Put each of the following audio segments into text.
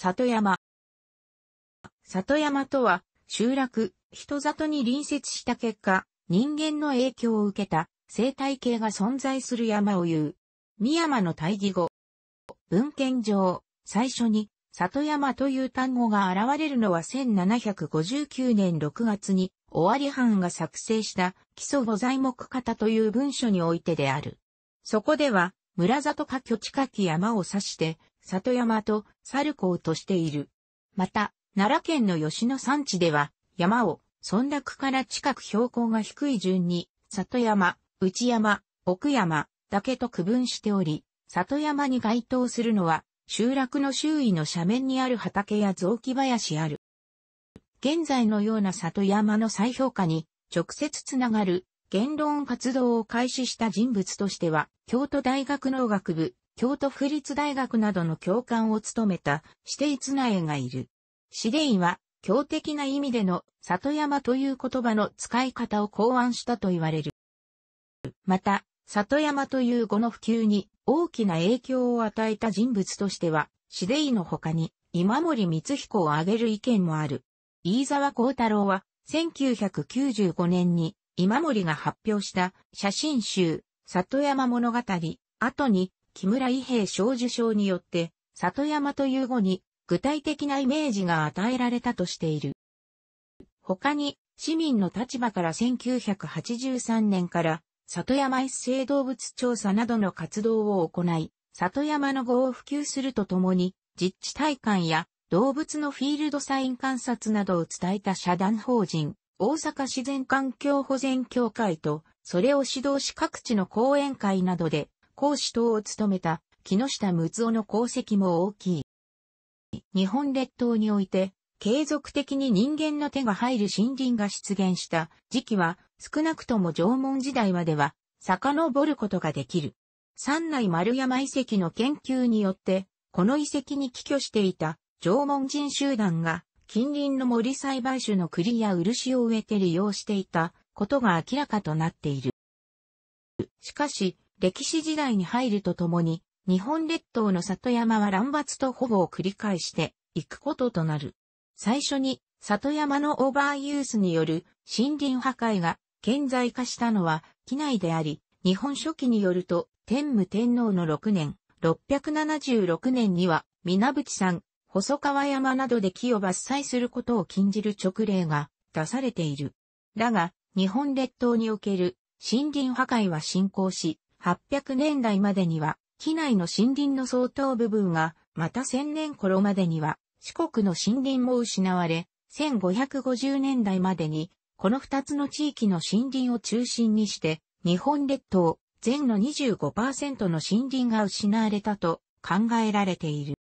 里山。里山とは、集落、人里に隣接した結果、人間の影響を受けた生態系が存在する山を言う。三山の対義語。文献上、最初に、里山という単語が現れるのは1759年6月に、尾張藩が作成した基礎五材木型という文書においてである。そこでは、村里か巨地かき山を指して、里山と猿港としている。また、奈良県の吉野山地では、山を、村落から近く標高が低い順に、里山、内山、奥山、だけと区分しており、里山に該当するのは、集落の周囲の斜面にある畑や雑木林ある。現在のような里山の再評価に直接つながる言論活動を開始した人物としては、京都大学農学部京都府立大学などの教官を務めた、指定綱英がいる。指定は、強的な意味での里山という言葉の使い方を考案したと言われる。また、里山という語の普及に大きな影響を与えた人物としては、指定の他に今森光彦を挙げる意見もある。飯沢幸太郎は、1995年に今森が発表した写真集、里山物語、後に木村伊兵衛賞受賞によって、里山という語に具体的なイメージが与えられたとしている。他に、市民の立場から1983年から、里山一斉動物調査などの活動を行い、里山の語を普及するとともに、実地体感や動物のフィールドサイン観察などを伝えた社団法人、大阪自然環境保全協会と、それを指導し各地の講演会などで講師等を務めた木下睦夫の功績も大きい。日本列島において、継続的に人間の手が入る森林が出現した時期は、少なくとも縄文時代までは、遡ることができる。三内丸山遺跡の研究によって、この遺跡に寄居していた縄文人集団が、近隣の森栽培種の栗や漆を植えて利用していたことが明らかとなっている。しかし、歴史時代に入るとともに、日本列島の里山は乱伐とほぼを繰り返していくこととなる。最初に、里山のオーバーユースによる森林破壊が顕在化したのは、機内であり、日本書紀によると、天武天皇の6年、676年には、水淵山、細川山などで木を伐採することを禁じる直令が出されている。だが、日本列島における森林破壊は進行し、8 0 0年代までには、機内の森林の相当部分が、また1000年頃までには、四国の森林も失われ、1550年代までに、この二つの地域の森林を中心にして、日本列島、全の25%の森林が失われたと考えられている。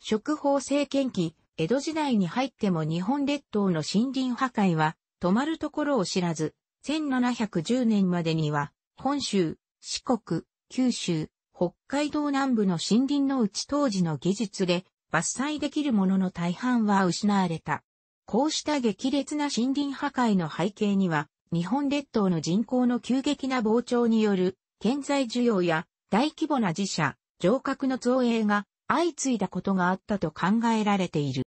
食法政権期、江戸時代に入っても日本列島の森林破壊は止まるところを知らず、1710年までには本州、四国、九州、北海道南部の森林のうち当時の技術で伐採できるものの大半は失われた。こうした激烈な森林破壊の背景には、日本列島の人口の急激な膨張による、建材需要や大規模な自社、城郭の造営が相次いだことがあったと考えられている。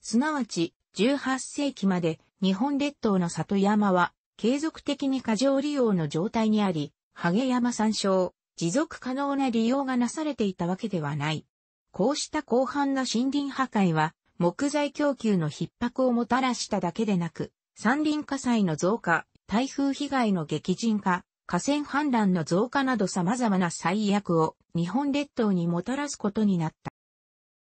すなわち、18世紀まで日本列島の里山は継続的に過剰利用の状態にあり、励山山椒、持続可能な利用がなされていたわけではない。こうした広範な森林破壊は、木材供給の逼迫をもたらしただけでなく、山林火災の増加、台風被害の激甚化、河川氾濫の増加など様々な最悪を日本列島にもたらすことになっ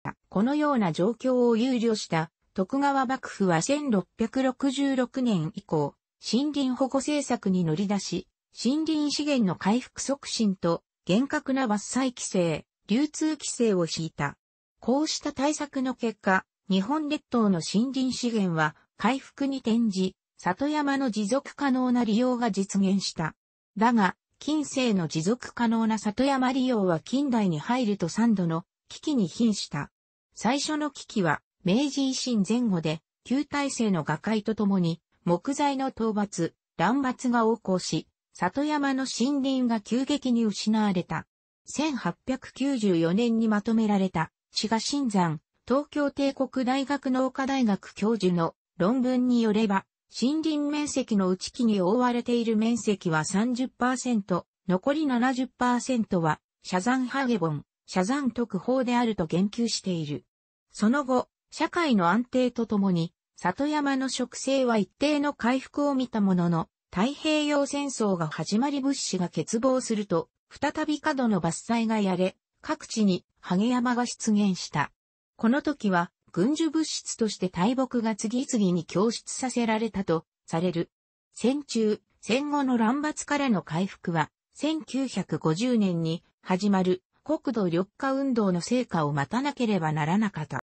た。このような状況を憂慮した徳川幕府は1666年以降、森林保護政策に乗り出し、森林資源の回復促進と厳格な伐採規制、流通規制を敷いた。こうした対策の結果、日本列島の森林資源は回復に転じ、里山の持続可能な利用が実現した。だが、近世の持続可能な里山利用は近代に入ると3度の危機に瀕した。最初の危機は明治維新前後で旧体制の瓦解とともに木材の討伐、乱伐が横行し、里山の森林が急激に失われた。1894年にまとめられた、志賀新山、東京帝国大学農科大学教授の論文によれば、森林面積の内気に覆われている面積は30%、残り70%は、社山ハゲボン、社山特報であると言及している。その後、社会の安定とともに、里山の植生は一定の回復を見たものの、太平洋戦争が始まり物資が欠乏すると、再び過度の伐採がやれ、各地にハゲ山が出現した。この時は、軍需物質として大木が次々に供出させられたと、される。戦中、戦後の乱伐からの回復は、1950年に始まる国土緑化運動の成果を待たなければならなかった。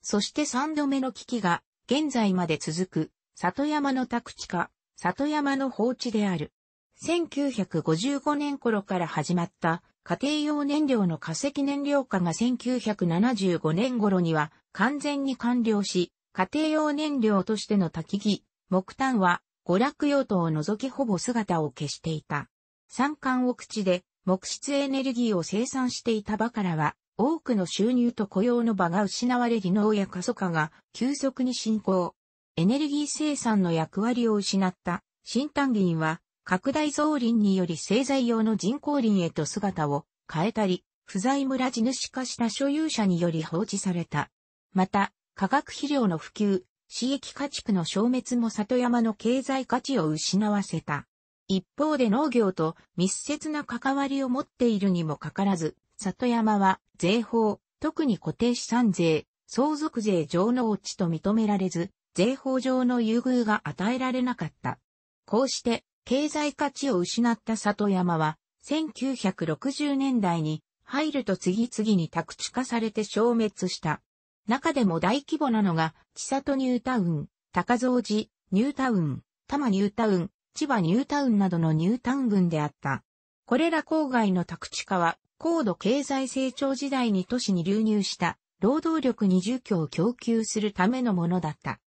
そして3度目の危機が現在まで続く里山の宅地化、里山の放置である。1955年頃から始まった家庭用燃料の化石燃料化が1975年頃には完全に完了し、家庭用燃料としての焚き木、木炭は娯楽用途を除きほぼ姿を消していた。山間奥地で木質エネルギーを生産していた場からは、多くの収入と雇用の場が失われ離農や過疎化が急速に進行。エネルギー生産の役割を失った新炭銀は拡大増林により製材用の人工林へと姿を変えたり、不在村地主化した所有者により放置された。また、化学肥料の普及、私益家畜の消滅も里山の経済価値を失わせた。一方で農業と密接な関わりを持っているにもかからず、里山は税法、特に固定資産税、相続税上の落ちと認められず、税法上の優遇が与えられなかった。こうして、経済価値を失った里山は、1960年代に入ると次々に宅地化されて消滅した。中でも大規模なのが、千里ニュータウン、高蔵寺、ニュータウン、多摩ニュータウン、千葉ニュータウンなどのニュータウン群であった。これら郊外の宅地化は、高度経済成長時代に都市に流入した労働力に住居を供給するためのものだった。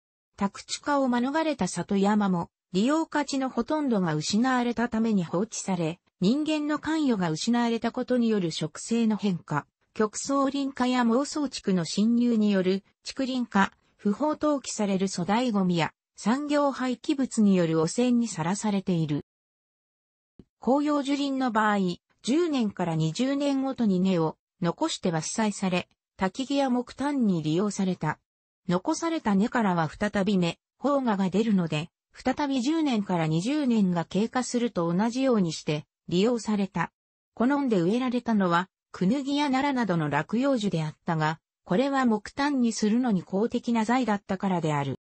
宅地化を免れた里山も、利用価値のほとんどが失われたために放置され、人間の関与が失われたことによる植生の変化、極層林化や妄想地区の侵入による竹林化、不法投棄される粗大ゴミや産業廃棄物による汚染にさらされている。紅葉樹林の場合、10年から20年ごとに根を残して伐採され、焚き木や木炭に利用された残された根からは再び根、方芽が出るので、再び10年から20年が経過すると同じようにして利用された。好んで植えられたのは、クヌギやナラなどの落葉樹であったが、これは木炭にするのに公的な材だったからである。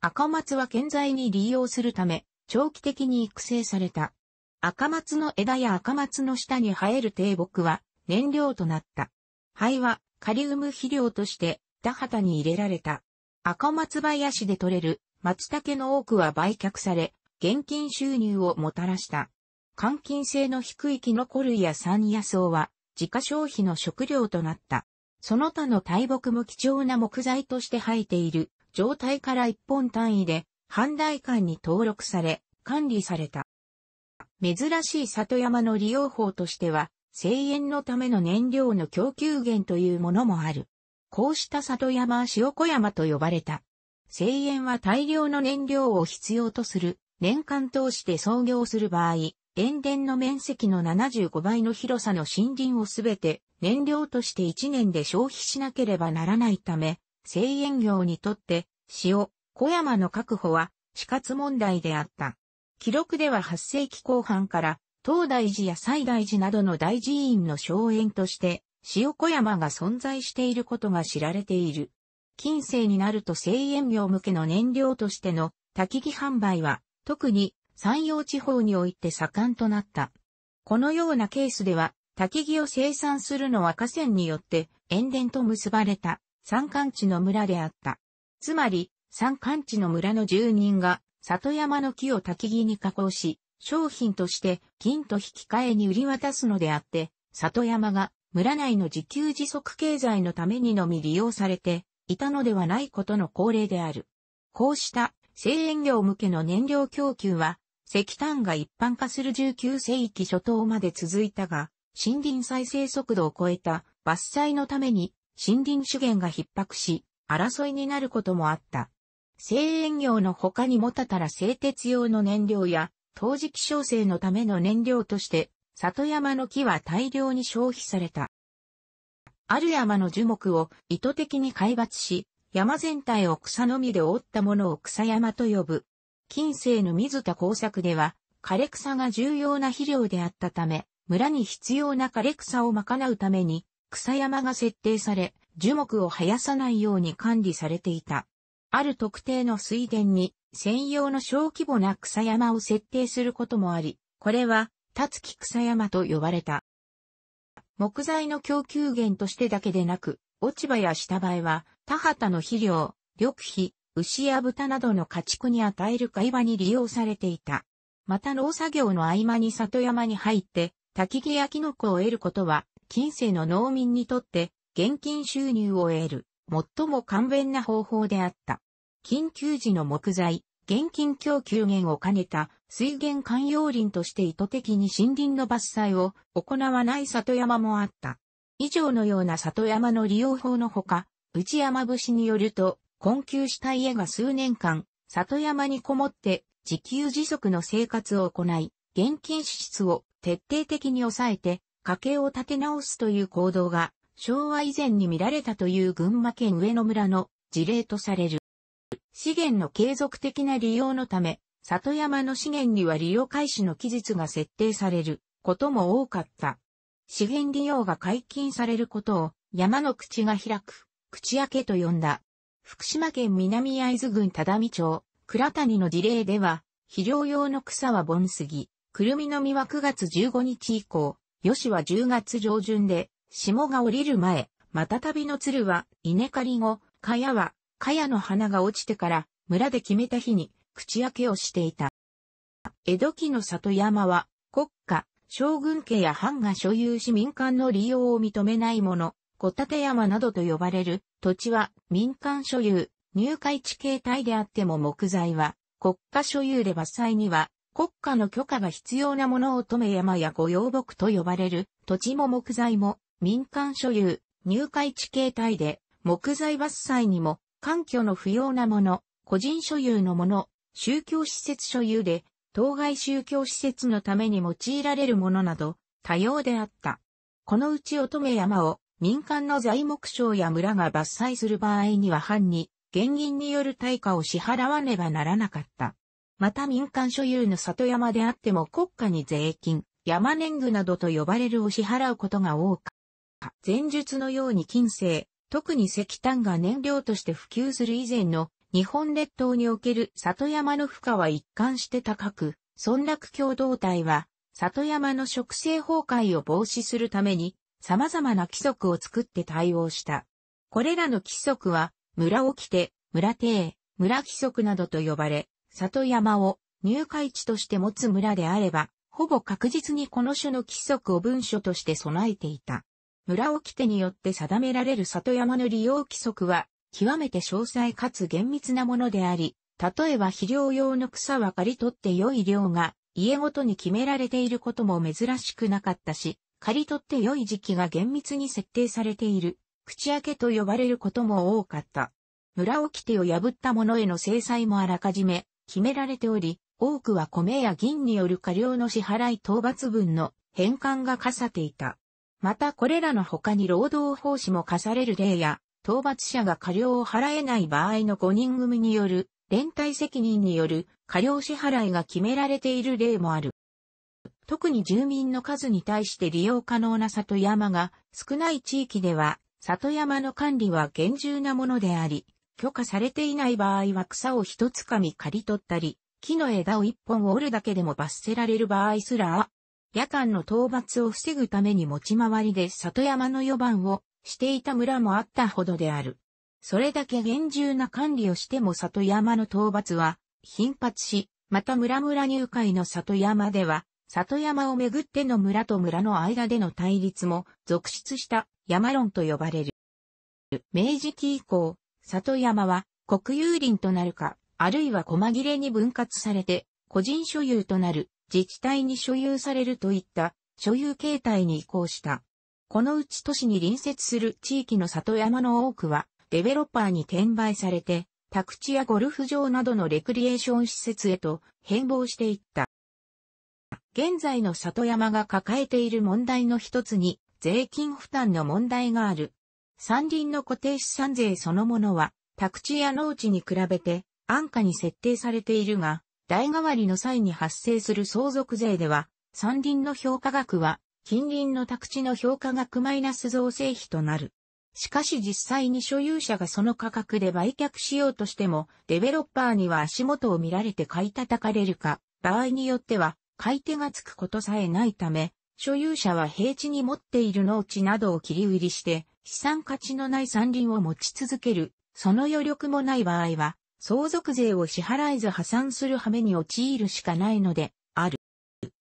赤松は建材に利用するため、長期的に育成された。赤松の枝や赤松の下に生える低木は燃料となった。灰はカリウム肥料として田畑に入れられた。赤松林で採れる松茸の多くは売却され、現金収入をもたらした。換金性の低いキノコ類や山野草は、自家消費の食料となった。その他の大木も貴重な木材として生えている状態から一本単位で、半大館に登録され、管理された。珍しい里山の利用法としては、生園のための燃料の供給源というものもある。こうした里山は塩小山と呼ばれた。生塩は大量の燃料を必要とする、年間通して操業する場合、塩田の面積の75倍の広さの森林をすべて燃料として1年で消費しなければならないため、生塩業にとって塩、小山の確保は死活問題であった。記録では8世紀後半から東大寺や西大寺などの大寺院の荘園として塩小山が存在していることが知られている。近世になると製塩業向けの燃料としての焚き木販売は、特に山陽地方において盛んとなった。このようなケースでは、焚き木を生産するのは河川によって塩田と結ばれた山間地の村であった。つまり、山間地の村の住人が里山の木を焚き木に加工し、商品として金と引き換えに売り渡すのであって、里山が村内の自給自足経済のためにのみ利用されていたのではないことの恒例である。こうした製塩業向けの燃料供給は石炭が一般化する19世紀初頭まで続いたが、森林再生速度を超えた伐採のために森林資源が逼迫し、争いになることもあった。製塩業の他にもたたら製鉄用の燃料や、陶磁気焼成のための燃料として里山の木は大量に消費された。ある山の樹木を意図的に海抜し、山全体を草の実で覆ったものを草山と呼ぶ。近世の水田工作では、枯れ草が重要な肥料であったため、村に必要な枯れ草を賄うために、草山が設定され、樹木を生やさないように管理されていた。ある特定の水田に、専用の小規模な草山を設定することもあり、これは立木草山と呼ばれた。木材の供給源としてだけでなく、落ち葉や下映えは、田畑の肥料、緑肥、牛や豚などの家畜に与える貝場に利用されていた。また農作業の合間に里山に入って、焚き木やキノコを得ることは、近世の農民にとって、現金収入を得る、最も簡便な方法であった。緊急時の木材、現金供給源を兼ねた水源寛容林として意図的に森林の伐採を行わない里山もあった。以上のような里山の利用法のほか、内山節によると、困窮した家が数年間、里山にこもって自給自足の生活を行い、現金支出を徹底的に抑えて、家計を立て直すという行動が、昭和以前に見られたという群馬県上野村の事例とされる。資源の継続的な利用のため、里山の資源には利用開始の期日が設定されることも多かった。資源利用が解禁されることを山の口が開く、口開けと呼んだ。福島県南合津郡只見町、倉谷の事例では、肥料用の草は盆杉、くるみの実は9月15日以降、吉は10月上旬で、霜が降りる前、またびの鶴は稲刈り後、かやは茅の花が落ちてから村で決めた日に口開けをしていた。江戸期の里山は国家、将軍家や藩が所有し民間の利用を認めないもの、小立山などと呼ばれる土地は民間所有、入会地形態であっても木材は国家所有で伐採には国家の許可が必要なものを止め山や御用木と呼ばれる土地も木材も民間所有、入会地形態で木材伐採にも環境の不要なもの、個人所有のもの、宗教施設所有で、当該宗教施設のために用いられるものなど、多様であった。このうち乙女山を民間の材木商や村が伐採する場合には藩に、現銀による対価を支払わねばならなかった。また民間所有の里山であっても国家に税金、山年貢などと呼ばれるを支払うことが多か。前述のように金星、特に石炭が燃料として普及する以前の日本列島における里山の負荷は一貫して高く、村落共同体は里山の植生崩壊を防止するために様々な規則を作って対応した。これらの規則は村起きて、村庭、村規則などと呼ばれ、里山を入会地として持つ村であれば、ほぼ確実にこの種の規則を文書として備えていた。村掟によって定められる里山の利用規則は、極めて詳細かつ厳密なものであり、例えば肥料用の草は刈り取って良い量が、家ごとに決められていることも珍しくなかったし、刈り取って良い時期が厳密に設定されている、口開けと呼ばれることも多かった。村掟を破った者への制裁もあらかじめ決められており、多くは米や銀による過料の支払い討伐分の返還が課さていた。またこれらの他に労働奉仕も課される例や、討伐者が過料を払えない場合の5人組による、連帯責任による過料支払いが決められている例もある。特に住民の数に対して利用可能な里山が少ない地域では、里山の管理は厳重なものであり、許可されていない場合は草を一つかみ刈り取ったり、木の枝を一本折るだけでも罰せられる場合すら夜間の討伐を防ぐために持ち回りで里山の予番をしていた村もあったほどである。それだけ厳重な管理をしても里山の討伐は頻発し、また村々入会の里山では、里山をめぐっての村と村の間での対立も続出した山論と呼ばれる。明治期以降、里山は国有林となるか、あるいは細切れに分割されて個人所有となる自治体に所有されるといった所有形態に移行した。このうち都市に隣接する地域の里山の多くは、デベロッパーに転売されて、宅地やゴルフ場などのレクリエーション施設へと変貌していった。現在の里山が抱えている問題の一つに、税金負担の問題がある。山林の固定資産税そのものは、宅地や農地に比べて安価に設定されているが、代替わりの際に発生する相続税では、山林の評価額は、近隣の宅地の評価額マイナス造成費となる。しかし実際に所有者がその価格で売却しようとしても、デベロッパーには足元を見られて買い叩かれるか、場合によっては、買い手がつくことさえないため、所有者は平地に持っている農地などを切り売りして、資産価値のない山林を持ち続ける、その余力もない場合は、相続税を支払えず破産する羽目に陥るしかないので、ある。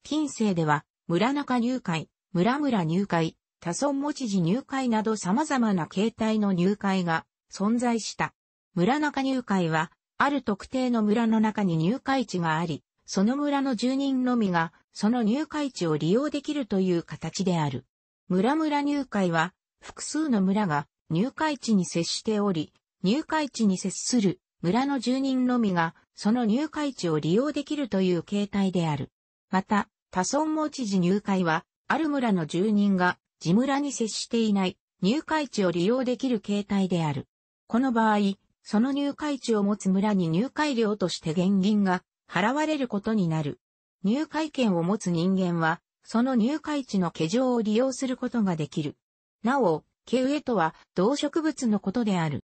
近世では、村中入会、村村入会、多村持ち時入会など様々な形態の入会が存在した。村中入会は、ある特定の村の中に入会地があり、その村の住人のみが、その入会地を利用できるという形である。村村入会は、複数の村が入会地に接しており、入会地に接する村の住人のみが、その入会地を利用できるという形態である。また、多村持ち時入会は、ある村の住人が、地村に接していない、入会地を利用できる形態である。この場合、その入会地を持つ村に入会料として現銀が払われることになる。入会権を持つ人間は、その入会地の化状を利用することができる。なお、毛植えとは動植物のことである。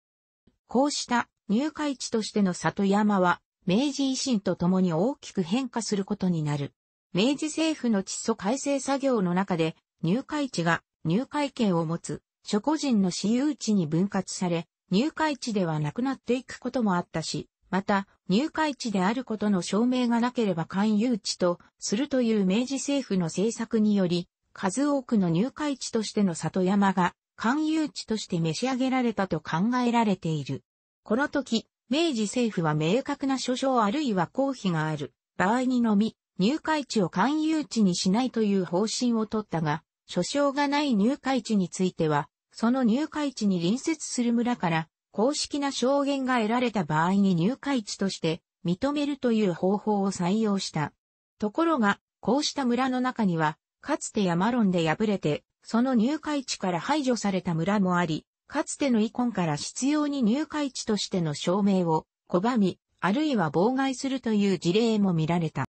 こうした入会地としての里山は、明治維新とともに大きく変化することになる。明治政府の地租改正作業の中で、入会地が入会権を持つ諸個人の私有地に分割され、入会地ではなくなっていくこともあったし、また、入会地であることの証明がなければ勧誘地とするという明治政府の政策により、数多くの入会地としての里山が勧誘地として召し上げられたと考えられている。この時、明治政府は明確な諸症あるいは公費がある場合にのみ、入会地を勧誘地にしないという方針を取ったが、所症がない入会地については、その入会地に隣接する村から公式な証言が得られた場合に入会地として認めるという方法を採用した。ところが、こうした村の中には、かつて山論で敗れて、その入会地から排除された村もあり、かつての遺恨から必要に入会地としての証明を拒み、あるいは妨害するという事例も見られた。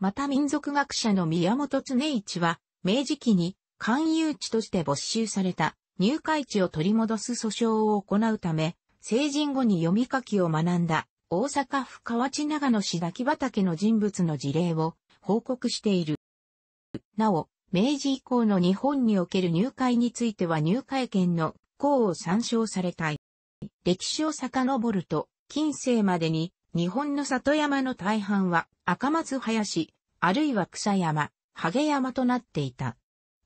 また民族学者の宮本常一は、明治期に勧誘地として没収された入会地を取り戻す訴訟を行うため、成人後に読み書きを学んだ大阪府河内長野市滝畑の人物の事例を報告している。なお、明治以降の日本における入会については入会権のうを参照されたい。歴史を遡ると、近世までに、日本の里山の大半は赤松林、あるいは草山、ハゲ山となっていた。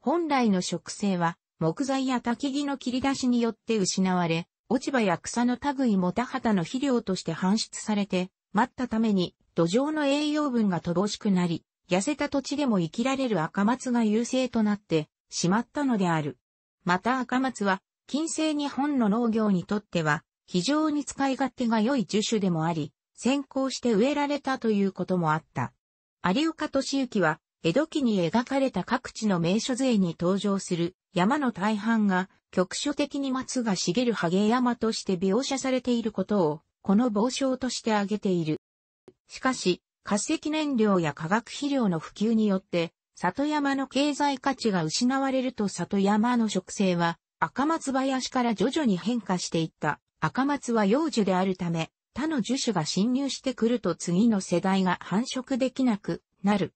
本来の植生は、木材や焚き木の切り出しによって失われ、落ち葉や草の類も田畑の肥料として搬出されて、待ったために土壌の栄養分が乏しくなり、痩せた土地でも生きられる赤松が優勢となってしまったのである。また赤松は近世日本の農業にとっては、非常に使い勝手が良い樹種でもあり、先行して植えられたということもあった。有岡敏之は、江戸期に描かれた各地の名所図に登場する山の大半が局所的に松が茂る萩山として描写されていることを、この傍章として挙げている。しかし、化石燃料や化学肥料の普及によって、里山の経済価値が失われると里山の植生は赤松林から徐々に変化していった赤松は幼樹であるため、他の樹種が侵入してくると次の世代が繁殖できなくなる。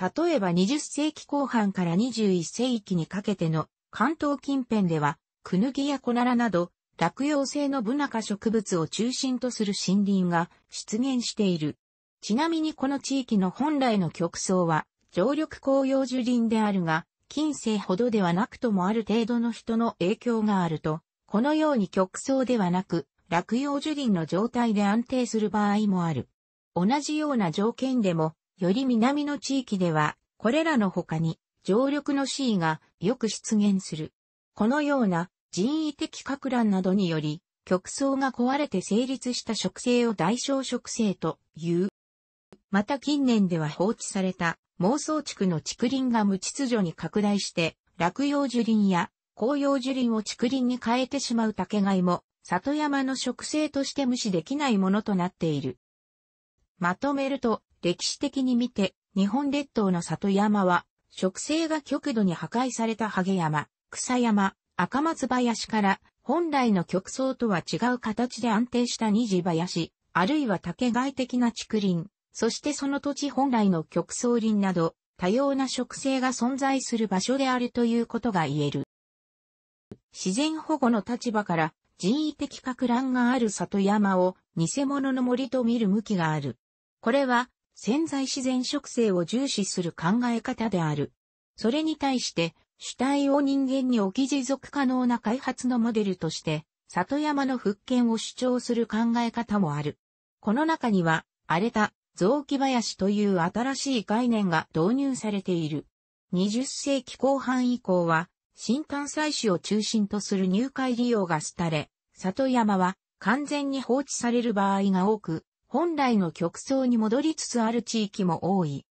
例えば20世紀後半から21世紀にかけての関東近辺では、クヌギやコナラなど、落葉性のブナ科植物を中心とする森林が出現している。ちなみにこの地域の本来の極層は、常緑広葉樹林であるが、近世ほどではなくともある程度の人の影響があると、このように極相ではなく、落葉樹林の状態で安定する場合もある。同じような条件でも、より南の地域では、これらの他に、常緑の C がよく出現する。このような人為的拡乱などにより、極層が壊れて成立した植生を代償植生という。また近年では放置された妄想地区の竹林が無秩序に拡大して、落葉樹林や紅葉樹林を竹林に変えてしまう竹貝も、里山の植生として無視できないものとなっている。まとめると、歴史的に見て、日本列島の里山は、植生が極度に破壊されたハゲ山、草山、赤松林から、本来の極層とは違う形で安定した二次林、あるいは竹外的な竹林、そしてその土地本来の極層林など、多様な植生が存在する場所であるということが言える。自然保護の立場から人為的格乱がある里山を偽物の森と見る向きがある。これは潜在自然植生を重視する考え方である。それに対して主体を人間に置き持続可能な開発のモデルとして里山の復権を主張する考え方もある。この中には荒れた雑木林という新しい概念が導入されている。20世紀後半以降は、新幹採取を中心とする入会利用が廃れ、里山は完全に放置される場合が多く、本来の極層に戻りつつある地域も多い。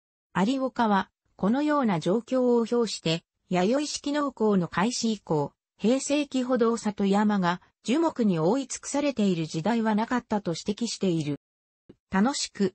有岡は、このような状況を表して、弥生式農耕の開始以降、平成期ほど里山が樹木に覆い尽くされている時代はなかったと指摘している。楽しく、